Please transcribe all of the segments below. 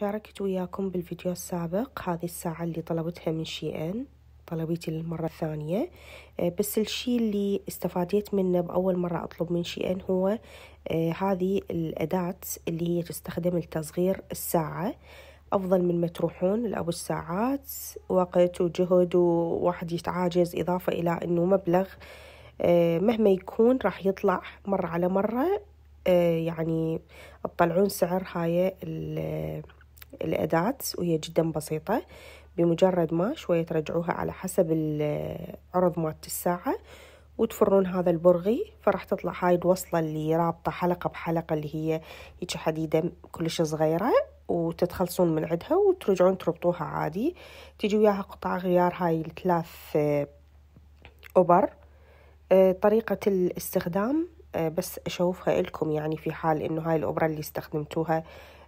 شاركت وياكم بالفيديو السابق هذه الساعة اللي طلبتها من شي ان طلبيتي للمرة الثانية آه، بس الشي اللي استفاديت منه بأول مرة أطلب من شي ان هو آه، هذه الأداة اللي هي تستخدم لتصغير الساعة أفضل من ما تروحون لأبو الساعات وقت وجهد وواحد يتعاجز إضافة إلى أنه مبلغ آه، مهما يكون راح يطلع مرة على مرة يعني تطلعون سعر هاي الأداة وهي جدا بسيطة بمجرد ما شوية ترجعوها على حسب عرض مالت الساعة وتفرون هذا البرغي فراح تطلع هاي الوصلة اللي رابطة حلقة بحلقة اللي هي هيك حديدة كلش صغيرة وتتخلصون من عندها وترجعون تربطوها عادي تجي وياها قطع غيار هاي الثلاث آه، أوبر آه، طريقة الاستخدام آه، بس أشوفها لكم يعني في حال إنه هاي الأبرة اللي استخدمتوها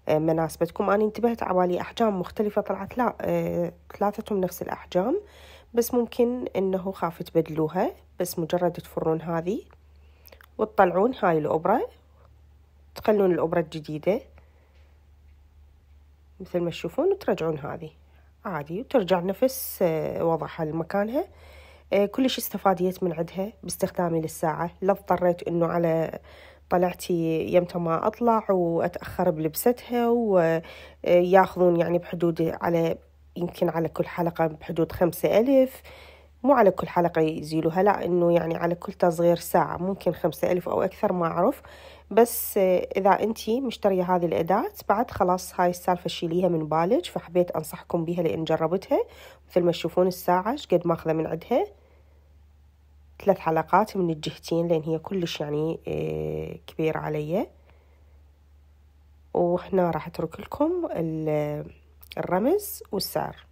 آه، مناسبتكم أنا انتبهت عبالي أحجام مختلفة طلعت لا آه، ثلاثتهم نفس الأحجام بس ممكن أنه خاف تبدلوها بس مجرد تفرون هذه وتطلعون هاي الأبرة تخلون الأبرة الجديدة مثل ما تشوفون وترجعون هذه عادي وترجع نفس آه، وضعها لمكانها كلش استفاديت من عدها باستخدامي للساعة لا اضطريت انه على طلعتي يمتى ما أطلع وأتأخر بلبستها وياخذون يعني بحدود على يمكن على كل حلقة بحدود خمسة ألف مو على كل حلقة يزيلوها لا إنه يعني على كل تصغير ساعة ممكن خمسة ألف أو أكثر ما أعرف بس إذا أنتي مشترية هذه الأداة بعد خلاص هاي السالفة شيليها من بالج فحبيت أنصحكم بها لأن جربتها مثل ما تشوفون الساعة قد ماخذة من عندها ثلاث حلقات من الجهتين لأن هي كلش يعني آه، كبيرة علي وهنا راح أترك لكم الرمز والسعر